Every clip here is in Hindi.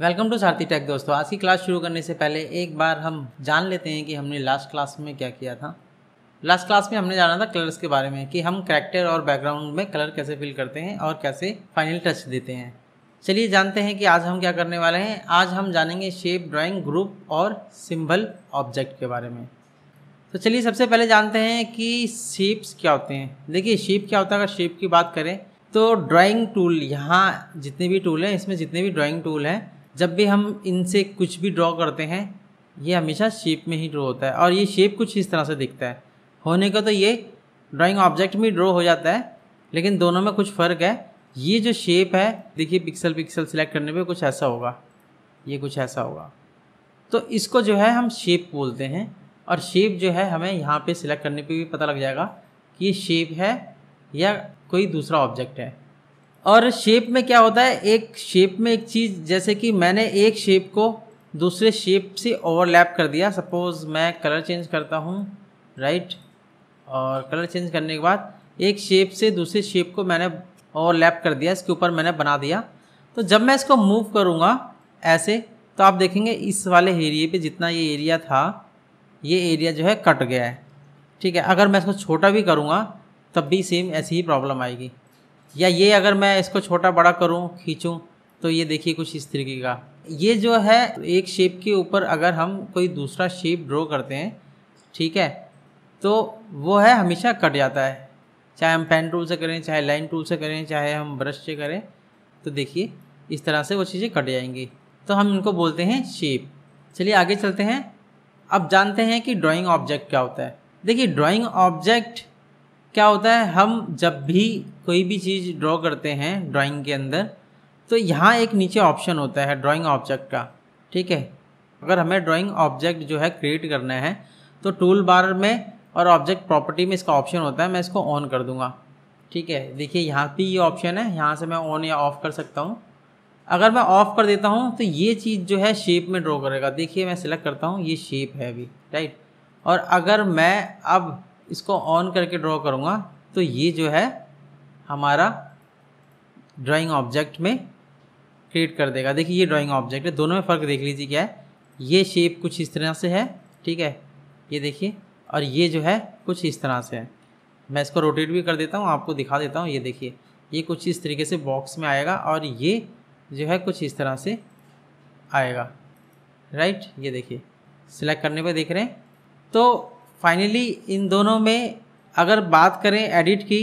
वेलकम टू सारथी टेक दोस्तों आज की क्लास शुरू करने से पहले एक बार हम जान लेते हैं कि हमने लास्ट क्लास में क्या किया था लास्ट क्लास में हमने जाना था कलर्स के बारे में कि हम करेक्टर और बैकग्राउंड में कलर कैसे फिल करते हैं और कैसे फाइनल टच देते हैं चलिए जानते हैं कि आज हम क्या करने वाले हैं आज हम जानेंगे शेप ड्राइंग ग्रुप और सिंबल ऑब्जेक्ट के बारे में तो चलिए सबसे पहले जानते हैं कि शेप्स क्या होते हैं देखिए शेप क्या होता है अगर शेप की बात करें तो ड्राइंग टूल यहाँ जितने भी टूल हैं इसमें जितने भी ड्राइंग टूल हैं जब भी हम इनसे कुछ भी ड्रॉ करते हैं ये हमेशा शेप में ही ड्रॉ होता है और ये शेप कुछ इस तरह से दिखता है होने का तो ये ड्राइंग ऑब्जेक्ट में ड्रॉ हो जाता है लेकिन दोनों में कुछ फ़र्क है ये जो शेप है देखिए पिक्सल पिक्सल सिलेक्ट करने पर कुछ ऐसा होगा ये कुछ ऐसा होगा तो इसको जो है हम शेप बोलते हैं और शेप जो है हमें यहाँ पे सिलेक्ट करने पे भी पता लग जाएगा कि ये शेप है या कोई दूसरा ऑब्जेक्ट है और शेप में क्या होता है एक शेप में एक चीज़ जैसे कि मैंने एक शेप को दूसरे शेप से ओवरलैप कर दिया सपोज़ मैं कलर चेंज करता हूँ राइट और कलर चेंज करने के बाद एक शेप से दूसरे शेप को मैंने ओवरलैप कर दिया इसके ऊपर मैंने बना दिया तो जब मैं इसको मूव करूँगा ऐसे तो आप देखेंगे इस वाले एरिए पे जितना ये एरिया था ये एरिया जो है कट गया है ठीक है अगर मैं इसको छोटा भी करूँगा तब भी सेम ऐसी ही प्रॉब्लम आएगी या ये अगर मैं इसको छोटा बड़ा करूँ खींचूँ तो ये देखिए कुछ इस तरीके का ये जो है एक शेप के ऊपर अगर हम कोई दूसरा शेप ड्रॉ करते हैं ठीक है तो वो है हमेशा कट जाता है चाहे हम पेन टूल से करें चाहे लाइन टूल से करें चाहे हम ब्रश से करें तो देखिए इस तरह से वो चीज़ें कट जाएंगी तो हम इनको बोलते हैं शेप चलिए आगे चलते हैं अब जानते हैं कि ड्राइंग ऑब्जेक्ट क्या होता है देखिए ड्राइंग ऑब्जेक्ट क्या होता है हम जब भी कोई भी चीज़ ड्रॉ करते हैं ड्राइंग के अंदर तो यहाँ एक नीचे ऑप्शन होता है ड्राइंग ऑब्जेक्ट का ठीक है अगर हमें ड्राइंग ऑब्जेक्ट जो है क्रिएट करना है तो टूल बार में और ऑब्जेक्ट प्रॉपर्टी में इसका ऑप्शन होता है मैं इसको ऑन कर दूंगा ठीक है देखिए यहाँ पे ये यह ऑप्शन है यहाँ से मैं ऑन या ऑफ़ कर सकता हूँ अगर मैं ऑफ कर देता हूँ तो ये चीज़ जो है शेप में ड्रॉ करेगा देखिए मैं सिलेक्ट करता हूँ ये शेप है अभी राइट और अगर मैं अब इसको ऑन करके ड्रॉ करूँगा तो ये जो है हमारा ड्राइंग ऑब्जेक्ट में क्रिएट कर देगा देखिए ये ड्राइंग ऑब्जेक्ट है दोनों में फ़र्क देख लीजिए क्या है ये शेप कुछ इस तरह से है ठीक है ये देखिए और ये जो है कुछ इस तरह से है मैं इसको रोटेट भी कर देता हूँ आपको दिखा देता हूँ ये देखिए ये कुछ इस तरीके से बॉक्स में आएगा और ये जो है कुछ इस तरह से आएगा राइट ये देखिए सिलेक्ट करने पर देख रहे हैं तो फाइनली इन दोनों में अगर बात करें एडिट की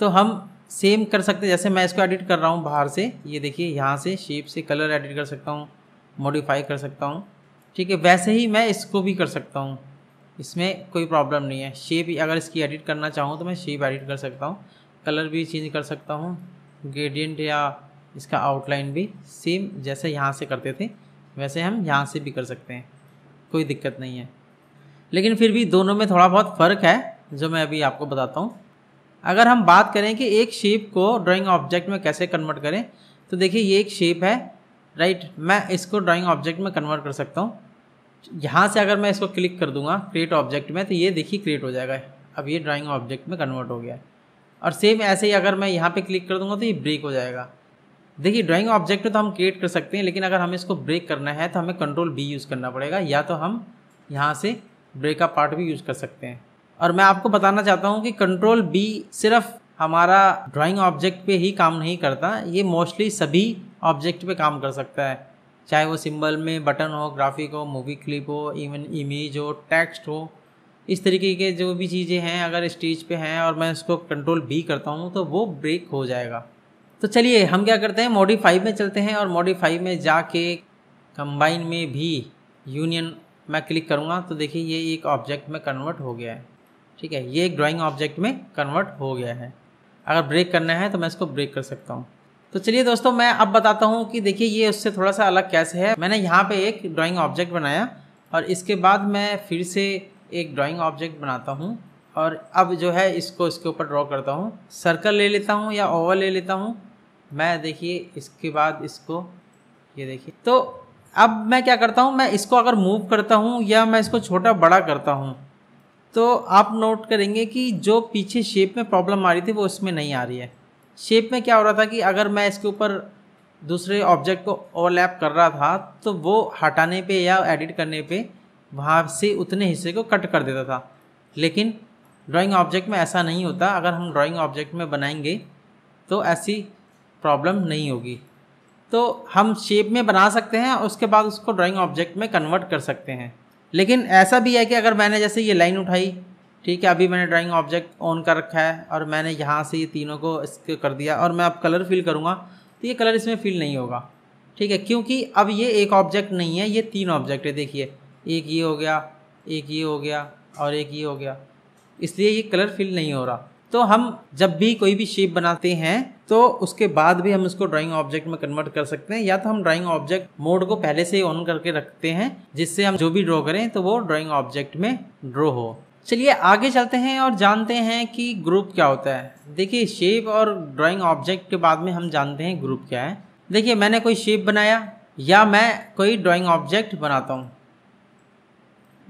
तो हम सेम कर सकते जैसे मैं इसको एडिट कर रहा हूँ बाहर से ये देखिए यहाँ से शेप से कलर एडिट कर सकता हूँ मॉडिफाई कर सकता हूँ ठीक है वैसे ही मैं इसको भी कर सकता हूँ इसमें कोई प्रॉब्लम नहीं है शेप अगर इसकी एडिट करना चाहूँ तो मैं शेप एडिट कर सकता हूँ कलर भी चेंज कर सकता हूँ ग्रेडियंट या इसका आउटलाइन भी सेम जैसे यहाँ से करते थे वैसे हम यहाँ से भी कर सकते हैं कोई दिक्कत नहीं है लेकिन फिर भी दोनों में थोड़ा बहुत फ़र्क है जो मैं अभी आपको बताता हूँ अगर हम बात करें कि एक शेप को ड्राइंग ऑब्जेक्ट में कैसे कन्वर्ट करें तो देखिए ये एक शेप है राइट मैं इसको ड्राइंग ऑब्जेक्ट में कन्वर्ट कर सकता हूँ यहाँ से अगर मैं इसको क्लिक कर दूँगा क्रिएट ऑब्जेक्ट में तो ये देखिए क्रिएट हो जाएगा अब ये ड्राइंग ऑब्जेक्ट में कन्वर्ट हो गया है और सेम ऐसे ही अगर मैं यहाँ पर क्लिक कर दूँगा तो ये ब्रेक हो जाएगा देखिए ड्राइंग ऑब्जेक्ट तो हम क्रिएट कर सकते हैं लेकिन अगर हमें इसको ब्रेक करना है तो हमें कंट्रोल बी यूज़ करना पड़ेगा या तो हम यहाँ से ब्रेक का पार्ट भी यूज़ कर सकते हैं और मैं आपको बताना चाहता हूँ कि कंट्रोल बी सिर्फ हमारा ड्राइंग ऑब्जेक्ट पे ही काम नहीं करता ये मोस्टली सभी ऑब्जेक्ट पे काम कर सकता है चाहे वो सिंबल में बटन हो ग्राफिक हो मूवी क्लिप हो इवन इमेज हो टेक्स्ट हो इस तरीके के जो भी चीज़ें हैं अगर स्टेज पे हैं और मैं उसको कंट्रोल बी करता हूँ तो वो ब्रेक हो जाएगा तो चलिए हम क्या करते हैं फाइव में चलते हैं और फाइव में जाके कंबाइन में भी यूनियन मैं क्लिक करूँगा तो देखिए ये एक ऑब्जेक्ट में कन्वर्ट हो गया है ठीक है ये एक ड्राइंग ऑब्जेक्ट में कन्वर्ट हो गया है अगर ब्रेक करना है तो मैं इसको ब्रेक कर सकता हूँ तो चलिए दोस्तों मैं अब बताता हूँ कि देखिए ये उससे थोड़ा सा अलग कैसे है मैंने यहाँ पे एक ड्राइंग ऑब्जेक्ट बनाया और इसके बाद मैं फिर से एक ड्राइंग ऑब्जेक्ट बनाता हूँ और अब जो है इसको इसके ऊपर ड्रॉ करता हूँ सर्कल ले लेता हूँ या ओवल ले लेता हूँ मैं देखिए इसके बाद इसको ये देखिए तो अब मैं क्या करता हूँ मैं इसको अगर मूव करता हूँ या मैं इसको छोटा बड़ा करता हूँ तो आप नोट करेंगे कि जो पीछे शेप में प्रॉब्लम आ रही थी वो इसमें नहीं आ रही है शेप में क्या हो रहा था कि अगर मैं इसके ऊपर दूसरे ऑब्जेक्ट को ओवरलैप कर रहा था तो वो हटाने पे या एडिट करने पे वहाँ से उतने हिस्से को कट कर देता था लेकिन ड्राइंग ऑब्जेक्ट में ऐसा नहीं होता अगर हम ड्राइंग ऑब्जेक्ट में बनाएंगे तो ऐसी प्रॉब्लम नहीं होगी तो हम शेप में बना सकते हैं और उसके बाद उसको ड्राइंग ऑब्जेक्ट में कन्वर्ट कर सकते हैं लेकिन ऐसा भी है कि अगर मैंने जैसे ये लाइन उठाई ठीक है अभी मैंने ड्राइंग ऑब्जेक्ट ऑन कर रखा है और मैंने यहाँ से ये तीनों को कर दिया और मैं अब कलर फिल करूँगा तो ये कलर इसमें फिल नहीं होगा ठीक है क्योंकि अब ये एक ऑब्जेक्ट नहीं है ये तीन ऑब्जेक्ट है देखिए एक ये हो गया एक ये हो गया और एक ये हो गया इसलिए ये कलर फिल नहीं हो रहा तो हम जब भी कोई भी शेप बनाते हैं तो उसके बाद भी हम इसको ड्राइंग ऑब्जेक्ट में कन्वर्ट कर सकते हैं या तो हम ड्राइंग ऑब्जेक्ट मोड को पहले से ही ऑन करके रखते हैं जिससे हम जो भी ड्रॉ करें तो वो ड्राइंग ऑब्जेक्ट में ड्रॉ हो चलिए आगे चलते हैं और जानते हैं कि ग्रुप क्या होता है देखिए शेप और ड्राइंग ऑब्जेक्ट के बाद में हम जानते हैं ग्रुप क्या है देखिए मैंने कोई शेप बनाया या मैं कोई ड्राइंग ऑब्जेक्ट बनाता हूँ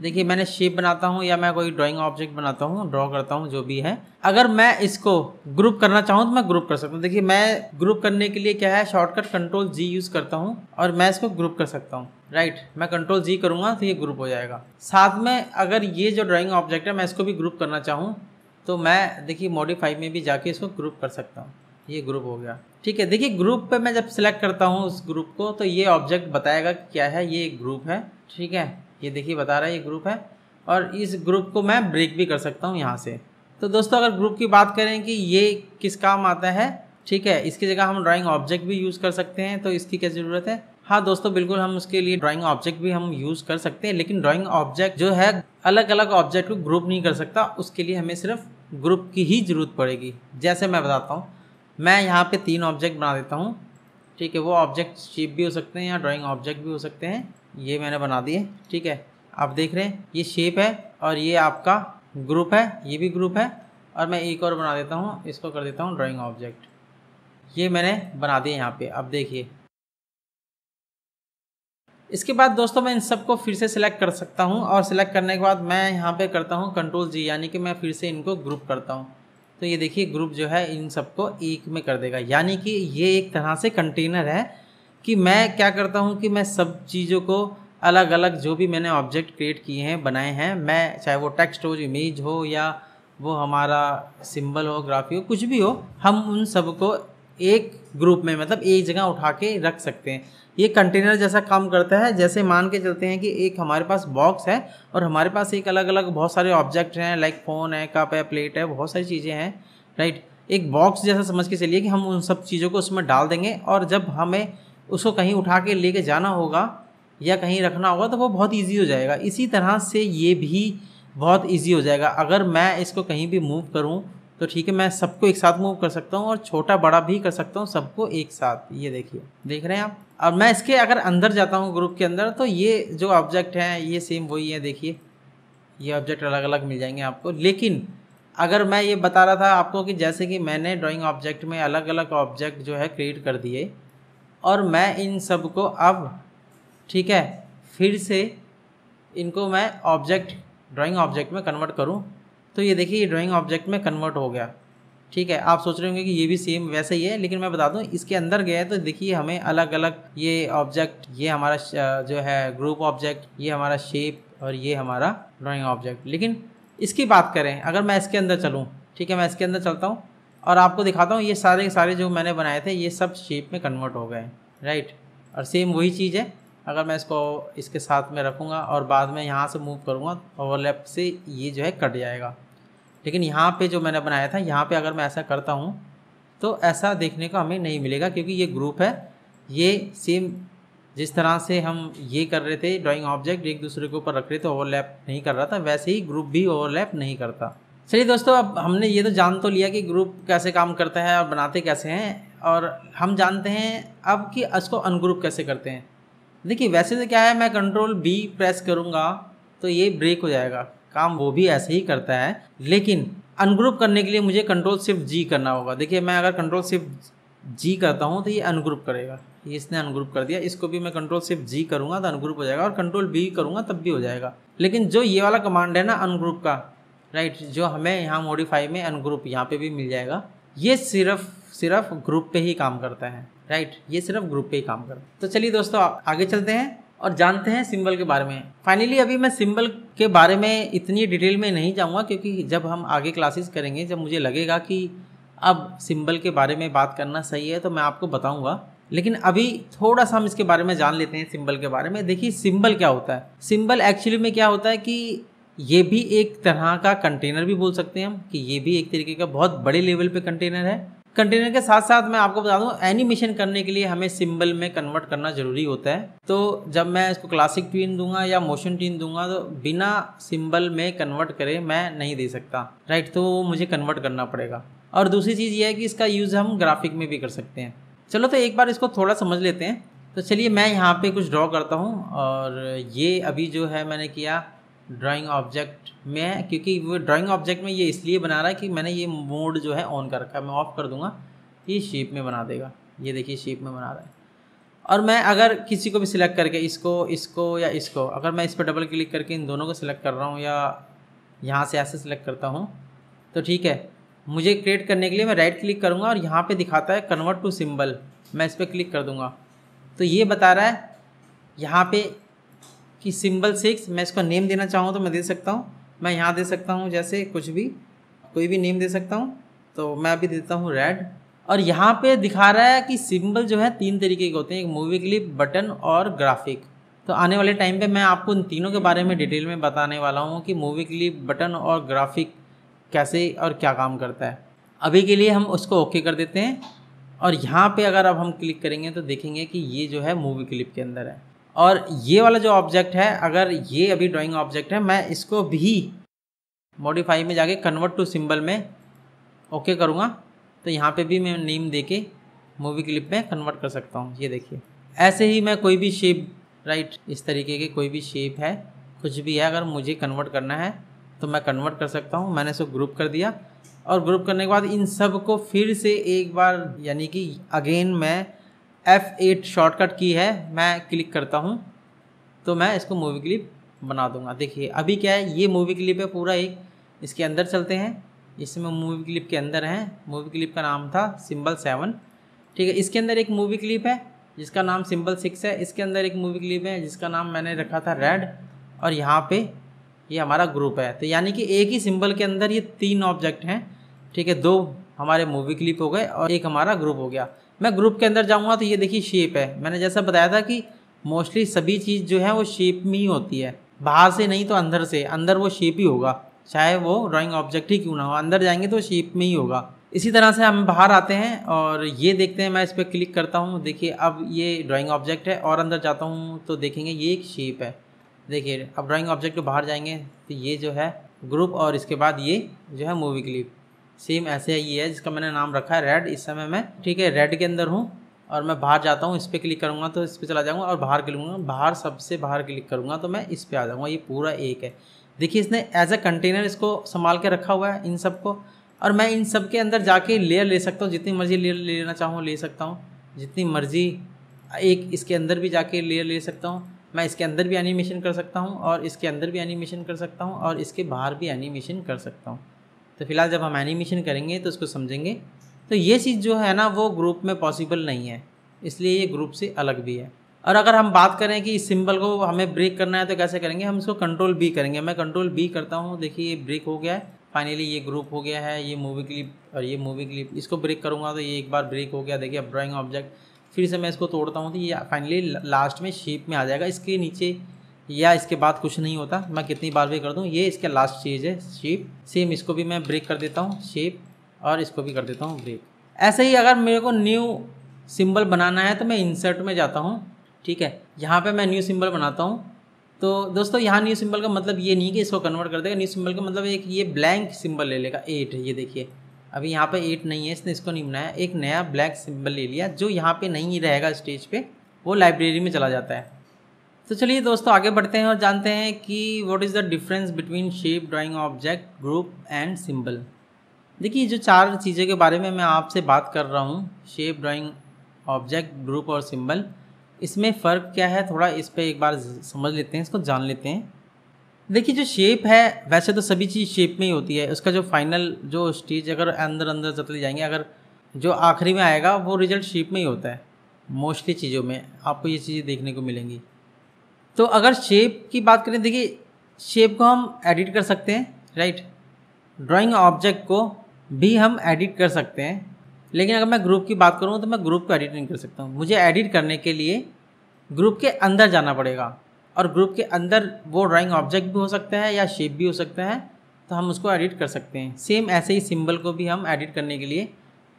देखिए मैंने शेप बनाता हूँ या मैं कोई ड्राइंग ऑब्जेक्ट बनाता हूँ ड्रॉ करता हूँ जो भी है अगर मैं इसको ग्रुप करना चाहूँ तो मैं ग्रुप कर सकता हूँ देखिए मैं ग्रुप करने के लिए क्या है शॉर्टकट कंट्रोल जी यूज़ करता हूँ और मैं इसको ग्रुप कर सकता हूँ राइट मैं कंट्रोल जी करूँगा तो ये ग्रुप हो जाएगा साथ में अगर ये जो ड्राइंग ऑब्जेक्ट है मैं इसको भी ग्रुप करना चाहूँ तो मैं देखिए मॉडिफाई में भी जाके इसको ग्रुप कर सकता हूँ ये ग्रुप हो गया ठीक है देखिए ग्रुप पे मैं जब सिलेक्ट करता हूँ उस ग्रुप को तो ये ऑब्जेक्ट बताएगा कि क्या है ये एक ग्रुप है ठीक है ये देखिए बता रहा है ये ग्रुप है और इस ग्रुप को मैं ब्रेक भी कर सकता हूँ यहाँ से तो दोस्तों अगर ग्रुप की बात करें कि ये किस काम आता है ठीक है इसकी जगह हम ड्राइंग ऑब्जेक्ट भी यूज़ कर सकते हैं तो इसकी क्या ज़रूरत है हाँ दोस्तों बिल्कुल हम उसके लिए ड्राइंग ऑब्जेक्ट भी हम यूज़ कर सकते हैं लेकिन ड्राइंग ऑब्जेक्ट जो है अलग अलग ऑब्जेक्ट को ग्रुप नहीं कर सकता उसके लिए हमें सिर्फ ग्रुप की ही ज़रूरत पड़ेगी जैसे मैं बताता हूँ मैं यहाँ पे तीन ऑब्जेक्ट बना देता हूँ ठीक है वो ऑब्जेक्ट शेप भी हो सकते हैं या ड्राइंग ऑब्जेक्ट भी हो सकते हैं ये मैंने बना दिए ठीक है आप देख रहे हैं ये शेप है और ये आपका ग्रुप है ये भी ग्रुप है और मैं एक और बना देता हूँ इसको कर देता हूँ ड्राइंग ऑब्जेक्ट ये मैंने बना दिए यहाँ पे अब देखिए इसके बाद दोस्तों मैं इन सबको फिर से सिलेक्ट कर सकता हूँ और सिलेक्ट करने के बाद मैं यहाँ पे करता हूँ कंट्रोल जी यानी कि मैं फिर से इनको ग्रुप करता हूँ तो ये देखिए ग्रुप जो है इन सबको एक में कर देगा यानी कि ये एक तरह से कंटेनर है कि मैं क्या करता हूँ कि मैं सब चीज़ों को अलग अलग जो भी मैंने ऑब्जेक्ट क्रिएट किए हैं बनाए हैं मैं चाहे वो टेक्स्ट हो इमेज हो या वो हमारा सिंबल हो ग्राफी हो कुछ भी हो हम उन सबको एक ग्रुप में मतलब एक जगह उठा के रख सकते हैं ये कंटेनर जैसा काम करता है जैसे मान के चलते हैं कि एक हमारे पास बॉक्स है और हमारे पास एक अलग अलग बहुत सारे ऑब्जेक्ट हैं लाइक फ़ोन है कप है प्लेट है बहुत सारी चीज़ें हैं राइट एक बॉक्स जैसा समझ के चलिए कि हम उन सब चीज़ों को उसमें डाल देंगे और जब हमें उसको कहीं उठा के लेके जाना होगा या कहीं रखना होगा तो वो बहुत ईजी हो जाएगा इसी तरह से ये भी बहुत ईजी हो जाएगा अगर मैं इसको कहीं भी मूव करूँ तो ठीक है मैं सबको एक साथ मूव कर सकता हूँ और छोटा बड़ा भी कर सकता हूँ सबको एक साथ ये देखिए देख रहे हैं आप अब मैं इसके अगर अंदर जाता हूँ ग्रुप के अंदर तो ये जो ऑब्जेक्ट हैं ये सेम वही है देखिए ये ऑब्जेक्ट अलग अलग मिल जाएंगे आपको लेकिन अगर मैं ये बता रहा था आपको कि जैसे कि मैंने ड्राइंग ऑब्जेक्ट में अलग अलग ऑब्जेक्ट जो है क्रिएट कर दिए और मैं इन सब को अब ठीक है फिर से इनको मैं ऑब्जेक्ट ड्राइंग ऑब्जेक्ट में कन्वर्ट करूँ तो ये देखिए ये ड्राइंग ऑब्जेक्ट में कन्वर्ट हो गया ठीक है आप सोच रहे होंगे कि ये भी सेम वैसा ही है लेकिन मैं बता दूं इसके अंदर गया है तो देखिए हमें अलग अलग ये ऑब्जेक्ट ये हमारा जो है ग्रुप ऑब्जेक्ट ये हमारा शेप और ये हमारा ड्राइंग ऑब्जेक्ट लेकिन इसकी बात करें अगर मैं इसके अंदर चलूँ ठीक है मैं इसके अंदर चलता हूँ और आपको दिखाता हूँ ये सारे सारे जो मैंने बनाए थे ये सब शेप में कन्वर्ट हो गए राइट और सेम वही चीज़ है अगर मैं इसको इसके साथ में रखूँगा और बाद में यहाँ से मूव करूँगा ओवरलैप से ये जो है कट जाएगा लेकिन यहाँ पे जो मैंने बनाया था यहाँ पे अगर मैं ऐसा करता हूँ तो ऐसा देखने को हमें नहीं मिलेगा क्योंकि ये ग्रुप है ये सेम जिस तरह से हम ये कर रहे थे ड्राइंग ऑब्जेक्ट एक दूसरे के ऊपर रख रहे थे ओवरलैप नहीं कर रहा था वैसे ही ग्रुप भी ओवरलैप नहीं करता चलिए दोस्तों अब हमने ये तो जान तो लिया कि ग्रुप कैसे काम करता है और बनाते कैसे हैं और हम जानते हैं अब कि इसको अनग्रुप कैसे करते हैं देखिए वैसे तो क्या है मैं कंट्रोल बी प्रेस करूँगा तो ये ब्रेक हो जाएगा काम वो भी ऐसे ही करता है लेकिन अनग्रुप करने के लिए मुझे कंट्रोल सिर्फ जी करना होगा देखिए मैं अगर कंट्रोल सिर्फ जी करता हूँ तो ये अनग्रुप करेगा ये इसने अनग्रुप कर दिया इसको भी मैं कंट्रोल सिर्फ जी करूँगा तो अनग्रुप हो जाएगा और कंट्रोल बी करूँगा तब भी हो जाएगा लेकिन जो ये वाला कमांड है ना अनग्रुप का राइट जो हमें यहाँ मॉडिफाई में अनग्रुप यहाँ पे भी मिल जाएगा ये सिर्फ सिर्फ ग्रुप पे ही काम करता है राइट ये सिर्फ ग्रुप पे ही काम करता तो चलिए दोस्तों आगे चलते हैं और जानते हैं सिंबल के बारे में फाइनली अभी मैं सिंबल के बारे में इतनी डिटेल में नहीं जाऊँगा क्योंकि जब हम आगे क्लासेस करेंगे जब मुझे लगेगा कि अब सिंबल के बारे में बात करना सही है तो मैं आपको बताऊंगा लेकिन अभी थोड़ा सा हम इसके बारे में जान लेते हैं सिंबल के बारे में देखिए सिंबल क्या होता है सिंबल एक्चुअली में क्या होता है कि ये भी एक तरह का कंटेनर भी बोल सकते हैं हम कि ये भी एक तरीके का बहुत बड़े लेवल पे कंटेनर है कंटेनर के साथ साथ मैं आपको बता दूं एनिमेशन करने के लिए हमें सिंबल में कन्वर्ट करना ज़रूरी होता है तो जब मैं इसको क्लासिक ट्वीन दूंगा या मोशन ट्वीन दूंगा तो बिना सिंबल में कन्वर्ट करे मैं नहीं दे सकता राइट तो मुझे कन्वर्ट करना पड़ेगा और दूसरी चीज़ यह है कि इसका यूज़ हम ग्राफिक में भी कर सकते हैं चलो तो एक बार इसको थोड़ा समझ लेते हैं तो चलिए मैं यहाँ पर कुछ ड्रॉ करता हूँ और ये अभी जो है मैंने किया ड्राॅइंग ऑब्जेक्ट मैं क्योंकि वो ड्राइंग ऑब्जेक्ट में ये इसलिए बना रहा है कि मैंने ये मोड जो है ऑन कर रखा है मैं ऑफ़ कर दूंगा ये शेप में बना देगा ये देखिए शेप में बना रहा है और मैं अगर किसी को भी सिलेक्ट करके इसको इसको या इसको अगर मैं इस पर डबल क्लिक करके इन दोनों को सिलेक्ट कर रहा हूँ या यहाँ से ऐसे सिलेक्ट करता हूँ तो ठीक है मुझे क्रिएट करने के लिए मैं राइट क्लिक करूँगा और यहाँ पर दिखाता है कन्वर्ट टू सिम्बल मैं इस पर क्लिक कर दूँगा तो ये बता रहा है यहाँ पर कि सिम्बल सिक्स मैं इसको नेम देना चाहूँ तो मैं दे सकता हूँ मैं यहाँ दे सकता हूँ जैसे कुछ भी कोई भी नेम दे सकता हूँ तो मैं अभी देता हूँ रेड और यहाँ पे दिखा रहा है कि सिंबल जो है तीन तरीके के होते हैं एक मूवी क्लिप बटन और ग्राफिक तो आने वाले टाइम पे मैं आपको इन तीनों के बारे में डिटेल में बताने वाला हूँ कि मूवी क्लिप बटन और ग्राफिक कैसे और क्या काम करता है अभी के लिए हम उसको ओके कर देते हैं और यहाँ पे अगर अब हम क्लिक करेंगे तो देखेंगे कि ये जो है मूवी क्लिप के अंदर है और ये वाला जो ऑब्जेक्ट है अगर ये अभी ड्राइंग ऑब्जेक्ट है मैं इसको भी मॉडिफाई में जाके कन्वर्ट टू सिंबल में ओके करूँगा तो यहाँ पे भी मैं नेम दे के मूवी क्लिप में कन्वर्ट कर सकता हूँ ये देखिए ऐसे ही मैं कोई भी शेप राइट इस तरीके के कोई भी शेप है कुछ भी है अगर मुझे कन्वर्ट करना है तो मैं कन्वर्ट कर सकता हूँ मैंने इसको ग्रुप कर दिया और ग्रुप करने के बाद इन सब को फिर से एक बार यानी कि अगेन मैं एफ़ एट शॉर्टकट की है मैं क्लिक करता हूँ तो मैं इसको मूवी क्लिप बना दूंगा देखिए अभी क्या है ये मूवी क्लिप है पूरा एक इसके अंदर चलते हैं इसमें मूवी क्लिप के अंदर हैं मूवी क्लिप का नाम था सिंबल सेवन ठीक है इसके अंदर एक मूवी क्लिप है जिसका नाम सिंबल सिक्स है इसके अंदर एक मूवी क्लिप है जिसका नाम मैंने रखा था रेड और यहाँ पे ये हमारा ग्रुप है तो यानी कि एक ही सिंबल के अंदर ये तीन ऑब्जेक्ट हैं ठीक है दो हमारे मूवी क्लिप हो गए और एक हमारा ग्रुप हो गया मैं ग्रुप के अंदर जाऊँगा तो ये देखिए शेप है मैंने जैसा बताया था कि मोस्टली सभी चीज़ जो है वो शेप में ही होती है बाहर से नहीं तो अंदर से अंदर वो शेप ही होगा चाहे वो ड्राइंग ऑब्जेक्ट ही क्यों ना हो अंदर जाएंगे तो शेप में ही होगा इसी तरह से हम बाहर आते हैं और ये देखते हैं मैं इस पर क्लिक करता हूँ देखिए अब ये ड्राइंग ऑब्जेक्ट है और अंदर जाता हूँ तो देखेंगे ये एक शेप है देखिए अब ड्राइंग ऑब्जेक्ट बाहर जाएंगे तो ये जो है ग्रुप और इसके बाद ये जो है मूवी क्लिप सेम ऐसे ही है जिसका मैंने नाम रखा है रेड इस समय मैं ठीक है रेड के अंदर हूँ और मैं बाहर जाता हूँ इस पर क्लिक करूँगा तो इस पर चला जाऊँगा और बाहर क्लिक बाहर सबसे बाहर क्लिक करूँगा तो मैं इस पर आ जाऊँगा ये पूरा एक है देखिए इसने एज ए कंटेनर इसको संभाल के रखा हुआ है इन सब को और मैं इन सब के अंदर जाके लेयर ले सकता हूँ जितनी मर्ज़ी लेयर ले लेना चाहूँ ले सकता हूँ जितनी मर्ज़ी एक इसके अंदर भी जाके लेयर ले सकता हूँ मैं इसके अंदर भी एनिमेशन कर सकता हूँ और इसके अंदर भी एनिमेशन कर सकता हूँ और इसके बाहर भी एनिमेशन कर सकता हूँ तो फिलहाल जब हम एनिमेशन करेंगे तो उसको समझेंगे तो ये चीज़ जो है ना वो ग्रुप में पॉसिबल नहीं है इसलिए ये ग्रुप से अलग भी है और अगर हम बात करें कि इस सिंबल को हमें ब्रेक करना है तो कैसे करेंगे हम इसको कंट्रोल बी करेंगे मैं कंट्रोल बी करता हूँ देखिए ये ब्रेक हो गया है फाइनली ये ग्रुप हो गया है ये मूवी क्लिप और ये मूवी क्लिप इसको ब्रेक करूँगा तो ये एक बार ब्रेक हो गया देखिए अब ड्राइंग ऑब्जेक्ट फिर से मैं इसको तोड़ता हूँ तो ये फाइनली लास्ट में शेप में आ जाएगा इसके नीचे या इसके बाद कुछ नहीं होता मैं कितनी बार भी कर दूँ ये इसका लास्ट चीज़ है शेप सेम इसको भी मैं ब्रेक कर देता हूँ शेप और इसको भी कर देता हूँ ब्रेक ऐसे ही अगर मेरे को न्यू सिंबल बनाना है तो मैं इंसर्ट में जाता हूँ ठीक है यहाँ पे मैं न्यू सिंबल बनाता हूँ तो दोस्तों यहाँ न्यू सिंबल का मतलब ये नहीं कि इसको कन्वर्ट कर देगा न्यू सिंबल का मतलब एक ये ब्लैंक सिंबल ले लेगा एट ये देखिए अभी यहाँ पे एट नहीं है इसने इसको नहीं बनाया एक नया ब्लैक सिंबल ले लिया जो यहाँ पे नहीं रहेगा स्टेज पे वो लाइब्रेरी में चला जाता है तो चलिए दोस्तों आगे बढ़ते हैं और जानते हैं कि what is the difference between shape drawing object group and symbol देखिए जो चार चीज़ों के बारे में मैं आपसे बात कर रहा हूँ शेप ड्राइंग ऑब्जेक्ट ग्रुप और सिंबल इसमें फ़र्क क्या है थोड़ा इस पर एक बार समझ लेते हैं इसको जान लेते हैं देखिए जो शेप है वैसे तो सभी चीज़ शेप में ही होती है उसका जो फाइनल जो स्टेज अगर अंदर अंदर चले जाएंगे अगर जो आखिरी में आएगा वो रिजल्ट शेप में ही होता है मोस्टली चीज़ों में आपको ये चीज़ें देखने को मिलेंगी तो अगर शेप की बात करें देखिए शेप को हम एडिट कर सकते हैं राइट ड्राइंग ऑब्जेक्ट को भी हम एडिट कर सकते हैं लेकिन अगर मैं ग्रुप की बात करूँ तो मैं ग्रुप को एडिट नहीं कर सकता हूँ मुझे एडिट करने के लिए ग्रुप के अंदर जाना पड़ेगा और ग्रुप के अंदर वो ड्राइंग ऑब्जेक्ट भी हो सकता है या शेप भी हो सकता है तो हम उसको एडिट कर सकते हैं सेम ऐसे ही सिंबल को भी हम एडिट करने के लिए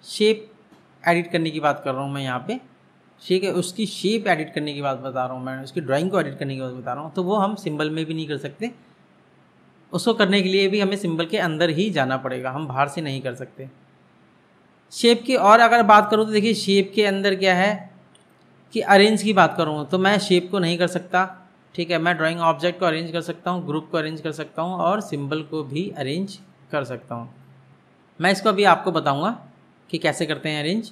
शेप एडिट करने की बात कर रहा हूँ मैं यहाँ पे ठीक है उसकी शेप एडिट करने की बात बता रहा हूँ मैं उसकी ड्राइंग को एडिट करने की बात बता रहा हूँ तो वो हम सिंबल में भी नहीं कर सकते उसको करने के लिए भी हमें सिंबल के अंदर ही जाना पड़ेगा हम बाहर से नहीं कर सकते शेप की और अगर बात करूँ तो देखिए शेप के अंदर क्या है कि अरेंज की बात करूँ तो मैं शेप को नहीं कर सकता ठीक है मैं ड्राइंग ऑब्जेक्ट को अरेंज कर सकता हूँ ग्रुप को अरेंज कर सकता हूँ और सिंबल को भी अरेंज कर सकता हूँ मैं इसको अभी आपको बताऊँगा कि कैसे करते हैं अरेंज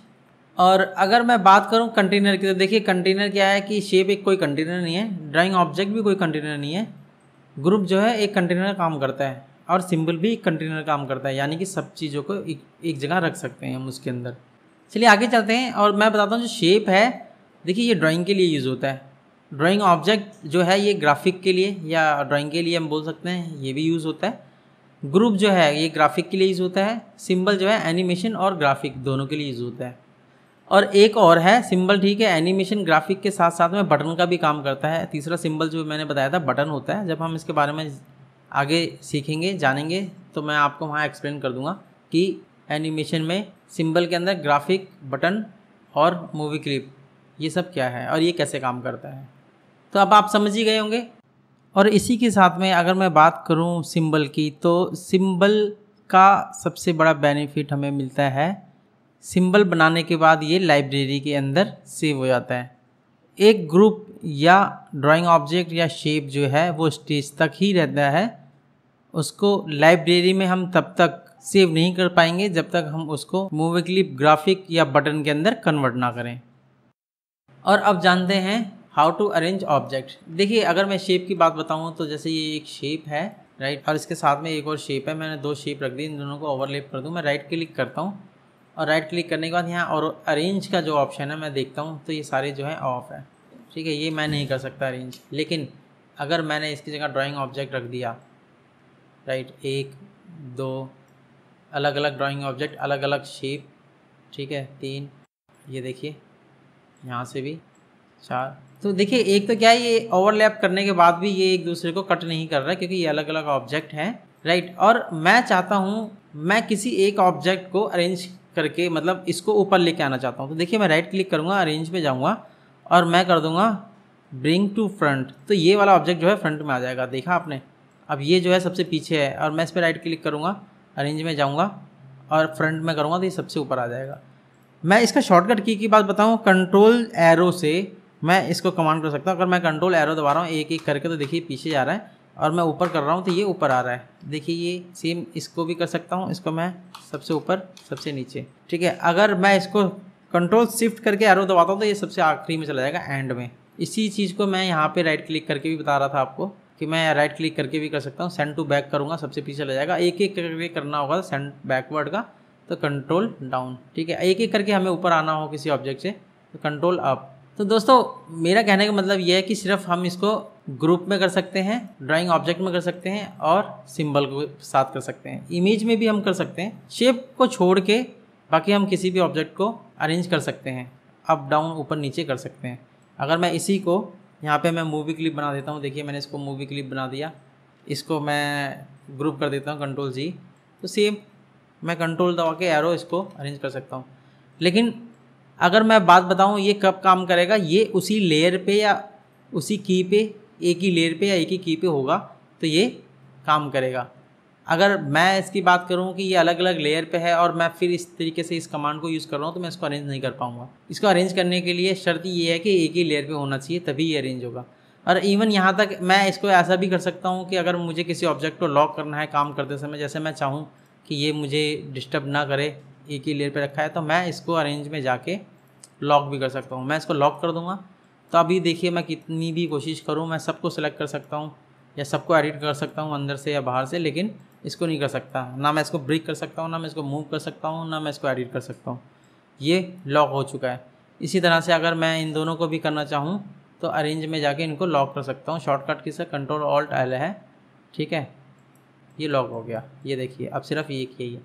और अगर मैं बात करूं कंटेनर की तो देखिए कंटेनर क्या है कि शेप एक कोई कंटेनर नहीं है ड्राइंग ऑब्जेक्ट भी कोई कंटेनर नहीं है ग्रुप जो है एक कंटेनर काम करता है और सिंबल भी एक कंटेनर काम करता है यानी कि सब चीज़ों को एक एक जगह रख सकते हैं हम उसके अंदर चलिए आगे चलते हैं और मैं बताता हूँ जो शेप है देखिए ये ड्राइंग के लिए यूज़ होता है ड्राइंग ऑब्जेक्ट जो है ये ग्राफिक के लिए या ड्राइंग के लिए हम बोल सकते हैं ये भी यूज़ होता है ग्रुप जो है ये ग्राफिक के लिए यूज़ होता है सिंबल जो है एनिमेशन और ग्राफिक दोनों के लिए यूज़ होता है और एक और है सिंबल ठीक है एनिमेशन ग्राफिक के साथ साथ में बटन का भी काम करता है तीसरा सिंबल जो मैंने बताया था बटन होता है जब हम इसके बारे में आगे सीखेंगे जानेंगे तो मैं आपको वहाँ एक्सप्लेन कर दूँगा कि एनिमेशन में सिंबल के अंदर ग्राफिक बटन और मूवी क्लिप ये सब क्या है और ये कैसे काम करता है तो अब आप समझ ही गए होंगे और इसी के साथ में अगर मैं बात करूँ सिंबल की तो सिंबल का सबसे बड़ा बेनिफिट हमें मिलता है सिंबल बनाने के बाद ये लाइब्रेरी के अंदर सेव हो जाता है एक ग्रुप या ड्राइंग ऑब्जेक्ट या शेप जो है वो स्टेज तक ही रहता है उसको लाइब्रेरी में हम तब तक सेव नहीं कर पाएंगे जब तक हम उसको मूवी क्लिप ग्राफिक या बटन के अंदर कन्वर्ट ना करें और अब जानते हैं हाउ टू अरेंज ऑब्जेक्ट देखिए अगर मैं शेप की बात बताऊँ तो जैसे ये एक शेप है राइट और इसके साथ में एक और शेप है मैंने दो शेप रख दी इन दोनों को ओवरलेप कर दूँ मैं राइट क्लिक करता हूँ और राइट क्लिक करने के बाद यहाँ और अरेंज का जो ऑप्शन है मैं देखता हूँ तो ये सारे जो है ऑफ है ठीक है ये मैं नहीं कर सकता अरेंज लेकिन अगर मैंने इसकी जगह ड्राइंग ऑब्जेक्ट रख दिया राइट एक दो अलग अलग ड्राइंग ऑब्जेक्ट अलग अलग शेप ठीक है तीन ये देखिए यहाँ से भी चार तो देखिए एक तो क्या है ये ओवरलैप करने के बाद भी ये एक दूसरे को कट नहीं कर रहा है क्योंकि ये अलग अलग ऑब्जेक्ट हैं राइट और मैं चाहता हूँ मैं किसी एक ऑब्जेक्ट को अरेंज करके मतलब इसको ऊपर लेके आना चाहता हूँ तो देखिए मैं राइट क्लिक करूँगा अरेंज में जाऊँगा और मैं कर दूँगा ब्रिंग टू फ्रंट तो ये वाला ऑब्जेक्ट जो है फ्रंट में आ जाएगा देखा आपने अब ये जो है सबसे पीछे है और मैं इस पर राइट क्लिक करूँगा अरेंज में जाऊँगा और फ्रंट में करूँगा तो ये सबसे ऊपर आ जाएगा मैं इसका शॉर्टकट की की बात बताऊँ कंट्रोल एरो से मैं इसको कमांड कर सकता हूँ अगर मैं कंट्रोल एरो दबा रहा हूँ एक एक करके तो देखिए पीछे जा रहा है और मैं ऊपर कर रहा हूँ तो ये ऊपर आ रहा है देखिए ये सेम इसको भी कर सकता हूँ इसको मैं सबसे ऊपर सबसे नीचे ठीक है अगर मैं इसको कंट्रोल शिफ्ट करके एरो दबाता हूँ तो ये सबसे आखिरी में चला जाएगा एंड में इसी चीज़ को मैं यहाँ पे राइट क्लिक करके भी बता रहा था आपको कि मैं राइट क्लिक करके भी कर सकता हूँ सेंड टू बैक करूँगा सबसे पीछे चला जाएगा एक एक करके करना होगा सेंड बैकवर्ड का तो कंट्रोल डाउन ठीक है एक एक करके हमें ऊपर आना हो किसी ऑब्जेक्ट से तो कंट्रोल अप तो दोस्तों मेरा कहने का मतलब यह है कि सिर्फ हम इसको ग्रुप में कर सकते हैं ड्राइंग ऑब्जेक्ट में कर सकते हैं और सिंबल के साथ कर सकते हैं इमेज में भी हम कर सकते हैं शेप को छोड़ के बाकी हम किसी भी ऑब्जेक्ट को अरेंज कर सकते हैं अप डाउन ऊपर नीचे कर सकते हैं अगर मैं इसी को यहाँ पे मैं मूवी क्लिप बना देता हूँ देखिए मैंने इसको मूवी क्लिप बना दिया इसको मैं ग्रुप कर देता हूँ कंट्रोल जी तो सेम मैं कंट्रोल दबा के एरो इसको अरेंज कर सकता हूँ लेकिन अगर मैं बात बताऊँ ये कब काम करेगा ये उसी लेयर पे या उसी की पे एक ही लेयर पे या एक ही की पे होगा तो ये काम करेगा अगर मैं इसकी बात करूँ कि ये अलग अलग लेयर पे है और मैं फिर इस तरीके से इस कमांड को यूज़ कर रहा हूँ तो मैं इसको अरेंज नहीं कर पाऊँगा इसको अरेंज करने के लिए शर्त ये है कि एक ही लेयर पे होना चाहिए तभी ये अरेंज होगा और इवन यहाँ तक मैं इसको ऐसा भी कर सकता हूँ कि अगर मुझे किसी ऑब्जेक्ट को लॉक करना है काम करते समय जैसे मैं चाहूँ कि ये मुझे डिस्टर्ब ना करे एक ही लेयर पर रखा है तो मैं इसको अरेंज में जाके लॉक भी कर सकता हूँ मैं इसको लॉक कर दूँगा तो अभी देखिए मैं कितनी भी कोशिश करूँ मैं सबको सेलेक्ट कर सकता हूँ या सबको एडिट कर सकता हूँ अंदर से या बाहर से लेकिन इसको नहीं कर सकता ना मैं इसको ब्रेक कर सकता हूँ ना मैं इसको मूव कर सकता हूँ ना मैं इसको एडिट कर सकता हूँ ये लॉक हो चुका है इसी तरह से अगर मैं इन दोनों को भी करना चाहूँ तो अरेंज में जाके इनको लॉक कर सकता हूँ शॉर्टकट की सर कंट्रोल ऑल्ट एल है ठीक है ये लॉक हो गया ये देखिए अब सिर्फ ये किया है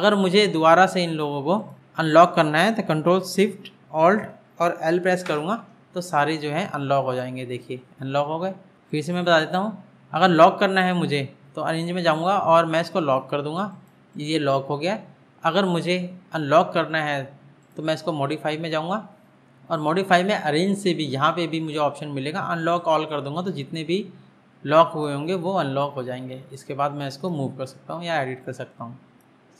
अगर मुझे दोबारा से इन लोगों को अनलॉक करना है तो कंट्रोल शिफ्ट ऑल्ट और एल प्रेस करूँगा तो सारी जो है अनलॉक हो जाएंगे देखिए अनलॉक हो गए फिर से मैं बता देता हूँ अगर लॉक करना है मुझे तो अरेंज में जाऊँगा और मैं इसको लॉक कर दूँगा ये लॉक हो गया अगर मुझे अनलॉक करना है तो मैं इसको मॉडिफाई में जाऊँगा और मॉडिफाई में अरेंज से भी यहाँ पे भी मुझे ऑप्शन मिलेगा अनलॉक ऑल कर दूँगा तो जितने भी लॉक हुए होंगे वो अनलॉक हो जाएंगे इसके बाद मैं इसको मूव कर सकता हूँ या एडिट कर सकता हूँ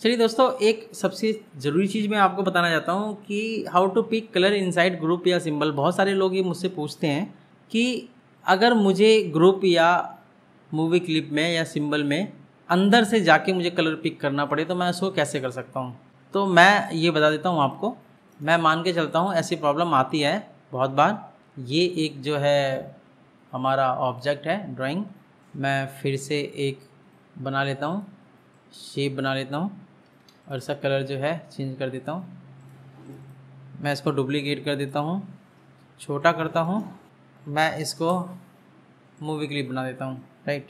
चलिए दोस्तों एक सबसे ज़रूरी चीज़ मैं आपको बताना चाहता हूँ कि how to pick colour inside group या सिंबल बहुत सारे लोग ये मुझसे पूछते हैं कि अगर मुझे ग्रुप या मूवी क्लिप में या सिंबल में अंदर से जाके मुझे कलर पिक करना पड़े तो मैं उसको कैसे कर सकता हूँ तो मैं ये बता देता हूँ आपको मैं मान के चलता हूँ ऐसी प्रॉब्लम आती है बहुत बार ये एक जो है हमारा ऑब्जेक्ट है ड्राइंग मैं फिर से एक बना लेता हूँ शेप बना लेता हूँ और इसका कलर जो है चेंज कर देता हूँ मैं इसको डुप्लीकेट कर देता हूँ छोटा करता हूँ मैं इसको मूवी क्लिप बना देता हूँ राइट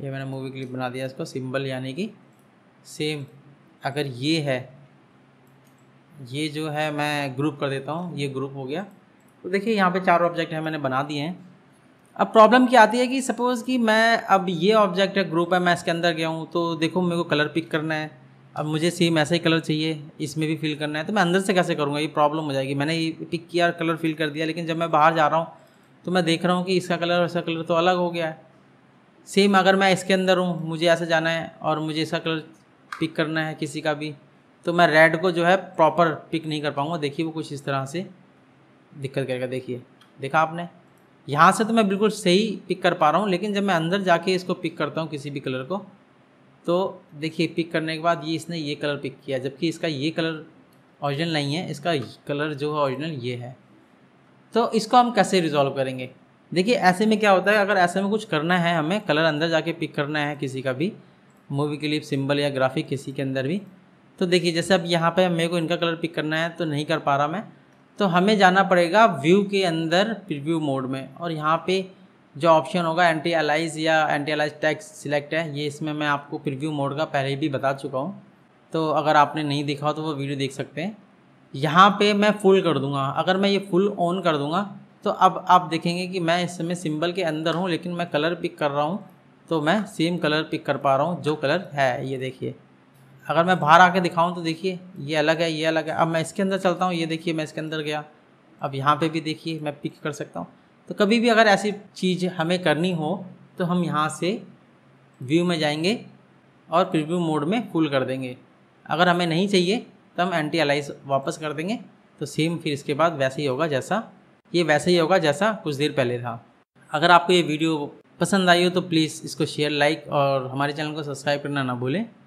ये मैंने मूवी क्लिप बना दिया इसको सिंबल यानी कि सेम अगर ये है ये जो है मैं ग्रुप कर देता हूँ ये ग्रुप हो गया तो देखिए यहाँ पे चार ऑब्जेक्ट हैं मैंने बना दिए हैं अब प्रॉब्लम क्या आती है कि सपोज़ कि मैं अब ये ऑब्जेक्ट है ग्रुप है मैं इसके अंदर गया हूँ तो देखो मेरे को कलर पिक करना है अब मुझे सेम ऐसा ही कलर चाहिए इसमें भी फिल करना है तो मैं अंदर से कैसे करूँगा ये प्रॉब्लम हो जाएगी मैंने ये पिक किया और कलर फिल कर दिया लेकिन जब मैं बाहर जा रहा हूँ तो मैं देख रहा हूँ कि इसका कलर ऐसा कलर तो अलग हो गया है सेम अगर मैं इसके अंदर हूँ मुझे ऐसा जाना है और मुझे इसका कलर पिक करना है किसी का भी तो मैं रेड को जो है प्रॉपर पिक नहीं कर पाऊँगा देखिए वो कुछ इस तरह से दिक्कत करेगा देखिए देखा आपने यहाँ से तो मैं बिल्कुल सही पिक कर पा रहा हूँ लेकिन जब मैं अंदर जाके इसको पिक करता हूँ किसी भी कलर को तो देखिए पिक करने के बाद ये इसने ये कलर पिक किया जबकि इसका ये कलर ओरिजिनल नहीं है इसका कलर जो है ऑरिजिनल ये है तो इसको हम कैसे रिजॉल्व करेंगे देखिए ऐसे में क्या होता है अगर ऐसे में कुछ करना है हमें कलर अंदर जाके पिक करना है किसी का भी मूवी क्लिप सिंबल या ग्राफिक किसी के अंदर भी तो देखिए जैसे अब यहाँ पे मेरे को इनका कलर पिक करना है तो नहीं कर पा रहा मैं तो हमें जाना पड़ेगा व्यू के अंदर प्रिव्यू मोड में और यहाँ पर जो ऑप्शन होगा एंटी अलाइज या एंटी अलाइज टैक्स सिलेक्ट है ये इसमें मैं आपको प्रीव्यू मोड का पहले भी बता चुका हूँ तो अगर आपने नहीं देखा हो तो वो वीडियो देख सकते हैं यहाँ पे मैं फुल कर दूँगा अगर मैं ये फुल ऑन कर दूँगा तो अब आप देखेंगे कि मैं इस समय सिंबल के अंदर हूँ लेकिन मैं कलर पिक कर रहा हूँ तो मैं सेम कलर पिक कर पा रहा हूँ जो कलर है ये देखिए अगर मैं बाहर आके दिखाऊँ तो देखिए ये अलग है ये अलग है अब मैं इसके अंदर चलता हूँ ये देखिए मैं इसके अंदर गया अब यहाँ पर भी देखिए मैं पिक कर सकता हूँ तो कभी भी अगर ऐसी चीज़ हमें करनी हो तो हम यहाँ से व्यू में जाएंगे और प्रीव्यू मोड में फुल कर देंगे अगर हमें नहीं चाहिए तो हम एंटी अलाइज वापस कर देंगे तो सेम फिर इसके बाद वैसे ही होगा जैसा ये वैसे ही होगा जैसा कुछ देर पहले था अगर आपको ये वीडियो पसंद आई हो तो प्लीज़ इसको शेयर लाइक और हमारे चैनल को सब्सक्राइब करना ना भूलें